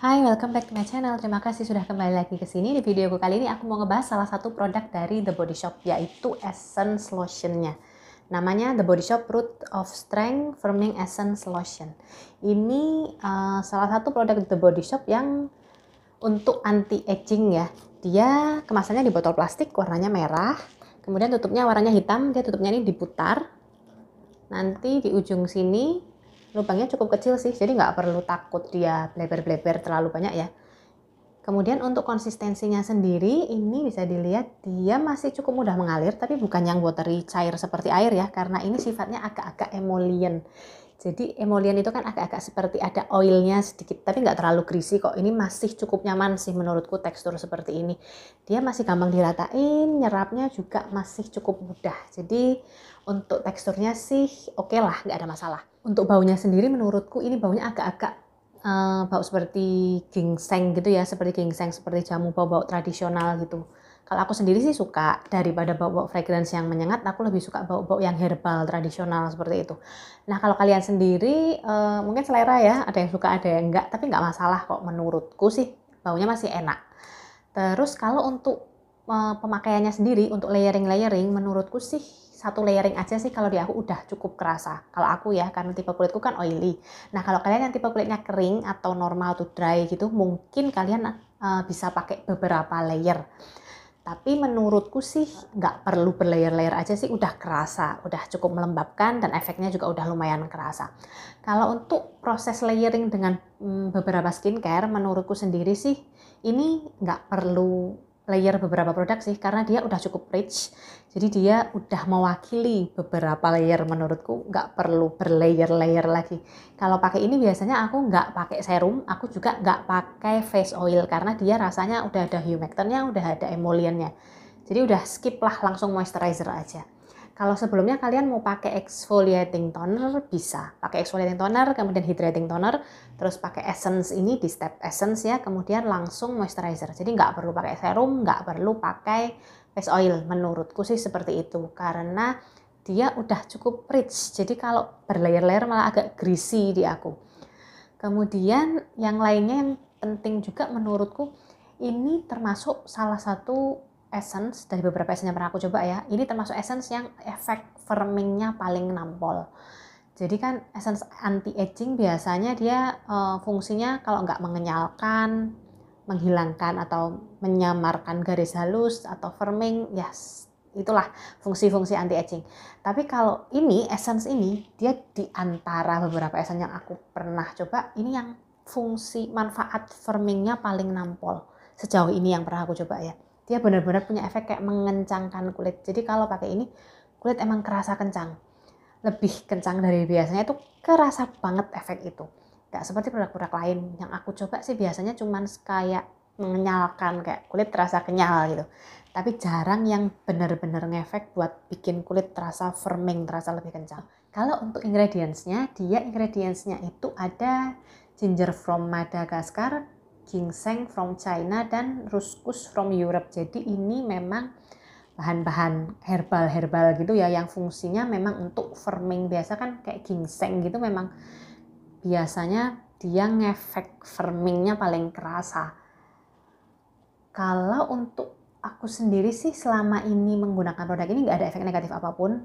Hai, welcome back to my channel. Terima kasih sudah kembali lagi ke sini. Di videoku kali ini aku mau ngebahas salah satu produk dari The Body Shop yaitu Essence Lotionnya. Namanya The Body Shop Root of Strength Firming Essence Lotion. Ini uh, salah satu produk The Body Shop yang untuk anti aging ya. Dia kemasannya di botol plastik, warnanya merah. Kemudian tutupnya warnanya hitam, dia tutupnya ini diputar. Nanti di ujung sini lubangnya cukup kecil sih jadi nggak perlu takut dia bleber-bleber terlalu banyak ya kemudian untuk konsistensinya sendiri ini bisa dilihat dia masih cukup mudah mengalir tapi bukan yang watery cair seperti air ya karena ini sifatnya agak-agak emolien jadi emolien itu kan agak-agak seperti ada oilnya sedikit, tapi nggak terlalu greasy kok. Ini masih cukup nyaman sih menurutku tekstur seperti ini. Dia masih gampang diratain, nyerapnya juga masih cukup mudah. Jadi untuk teksturnya sih oke okay lah, nggak ada masalah untuk baunya sendiri menurutku ini baunya agak-agak uh, bau seperti ginseng gitu ya, seperti gingseng seperti jamu bau-bau tradisional gitu. Kalau aku sendiri sih suka daripada bau-bau fragrance yang menyengat, aku lebih suka bau-bau yang herbal tradisional seperti itu. Nah kalau kalian sendiri uh, mungkin selera ya, ada yang suka ada yang enggak, tapi enggak masalah kok menurutku sih baunya masih enak. Terus kalau untuk Eh, pemakaiannya sendiri untuk layering-layering menurutku sih satu layering aja sih kalau di aku udah cukup kerasa. Kalau aku ya karena tipe kulitku kan oily. Nah, kalau kalian yang tipe kulitnya kering atau normal to dry gitu mungkin kalian uh, bisa pakai beberapa layer. Tapi menurutku sih nggak perlu berlayer-layer aja sih udah kerasa, udah cukup melembabkan dan efeknya juga udah lumayan kerasa. Kalau untuk proses layering dengan mm, beberapa skincare menurutku sendiri sih ini nggak perlu layer beberapa produk sih karena dia udah cukup rich jadi dia udah mewakili beberapa layer menurutku nggak perlu berlayer-layer lagi kalau pakai ini biasanya aku nggak pakai serum aku juga nggak pakai face oil karena dia rasanya udah ada humecternya, udah ada emoliennya jadi udah skip lah langsung moisturizer aja kalau sebelumnya kalian mau pakai exfoliating toner bisa, pakai exfoliating toner, kemudian hydrating toner, terus pakai essence ini di step essence ya, kemudian langsung moisturizer. Jadi nggak perlu pakai serum, nggak perlu pakai face oil. Menurutku sih seperti itu karena dia udah cukup rich. Jadi kalau berlayer-layer malah agak greasy di aku. Kemudian yang lainnya yang penting juga menurutku ini termasuk salah satu essence dari beberapa essence yang pernah aku coba ya ini termasuk essence yang efek firmingnya paling nampol jadi kan essence anti aging biasanya dia uh, fungsinya kalau nggak mengenyalkan menghilangkan atau menyamarkan garis halus atau firming ya yes, itulah fungsi-fungsi anti aging tapi kalau ini essence ini dia diantara beberapa essence yang aku pernah coba ini yang fungsi manfaat firmingnya paling nampol sejauh ini yang pernah aku coba ya dia benar-benar punya efek kayak mengencangkan kulit jadi kalau pakai ini kulit emang kerasa kencang lebih kencang dari biasanya itu kerasa banget efek itu Gak seperti produk-produk lain yang aku coba sih biasanya cuman kayak mengenyalkan kayak kulit terasa kenyal gitu tapi jarang yang benar-benar ngefek buat bikin kulit terasa firming terasa lebih kencang kalau untuk ingredientsnya dia ingredientsnya itu ada ginger from Madagascar ginseng from China dan ruskus from Europe. Jadi ini memang bahan-bahan herbal-herbal gitu ya yang fungsinya memang untuk firming. Biasa kan kayak ginseng gitu memang biasanya dia ngefek firmingnya paling kerasa. Kalau untuk aku sendiri sih selama ini menggunakan produk ini nggak ada efek negatif apapun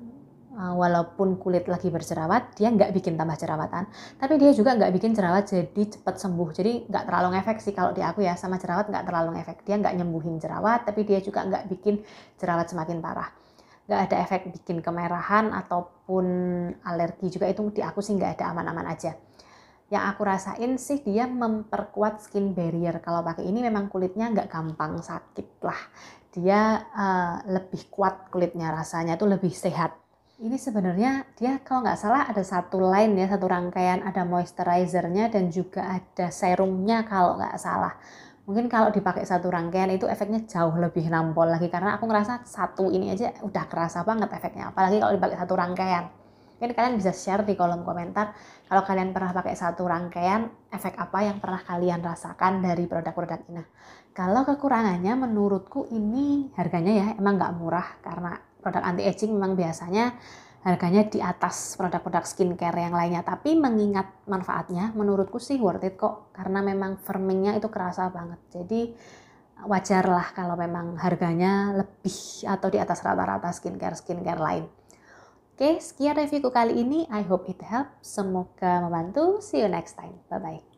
Eh, walaupun kulit lagi berjerawat, dia nggak bikin tambah jerawatan. Tapi dia juga nggak bikin jerawat jadi cepat sembuh. Jadi nggak terlalu ngefek sih kalau di aku ya, sama jerawat nggak terlalu ngefek. Dia nggak nyembuhin jerawat, tapi dia juga nggak bikin jerawat semakin parah. Nggak ada efek bikin kemerahan ataupun alergi juga itu di aku sih nggak ada aman-aman aja. Yang aku rasain sih dia memperkuat skin barrier. Kalau pakai ini memang kulitnya nggak gampang sakit lah. Dia uh, lebih kuat kulitnya rasanya tuh lebih sehat ini sebenarnya dia kalau nggak salah ada satu line ya, satu rangkaian ada moisturizernya dan juga ada serumnya kalau nggak salah. Mungkin kalau dipakai satu rangkaian itu efeknya jauh lebih nampol lagi karena aku ngerasa satu ini aja udah kerasa banget efeknya. Apalagi kalau dipakai satu rangkaian. Mungkin kalian bisa share di kolom komentar kalau kalian pernah pakai satu rangkaian efek apa yang pernah kalian rasakan dari produk-produk ini. Kalau kekurangannya menurutku ini harganya ya emang nggak murah karena produk anti aging memang biasanya harganya di atas produk-produk skincare yang lainnya tapi mengingat manfaatnya menurutku sih worth it kok karena memang firmingnya itu kerasa banget jadi wajarlah kalau memang harganya lebih atau di atas rata-rata skincare-skincare lain Oke, sekian reviewku kali ini. I hope it helps. Semoga membantu. See you next time. Bye-bye.